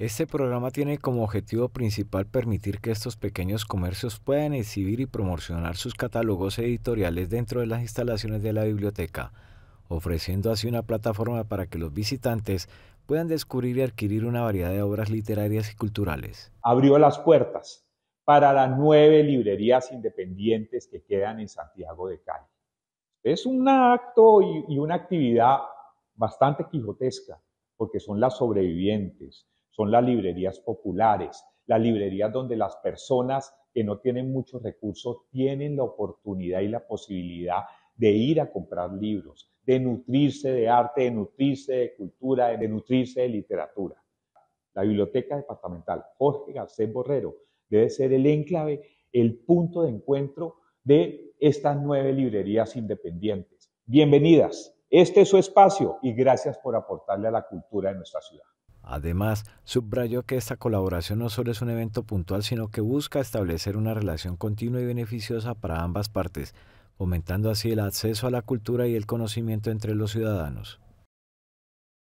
Este programa tiene como objetivo principal permitir que estos pequeños comercios puedan exhibir y promocionar sus catálogos editoriales dentro de las instalaciones de la biblioteca, ofreciendo así una plataforma para que los visitantes puedan descubrir y adquirir una variedad de obras literarias y culturales. Abrió las puertas para las nueve librerías independientes que quedan en Santiago de Cali. Es un acto y, una actividad bastante quijotesca, porque son las sobrevivientes, son las librerías populares, las librerías donde las personas que no tienen muchos recursos tienen la oportunidad y la posibilidad de ir a comprar libros, de nutrirse de arte, de nutrirse de cultura, de nutrirse de literatura. La Biblioteca Departamental Jorge Garcés Borrero debe ser el enclave, el punto de encuentro de estas nueve librerías independientes. Bienvenidas, este es su espacio y gracias por aportarle a la cultura de nuestra ciudad. Además, subrayó que esta colaboración no solo es un evento puntual, sino que busca establecer una relación continua y beneficiosa para ambas partes, fomentando así el acceso a la cultura y el conocimiento entre los ciudadanos.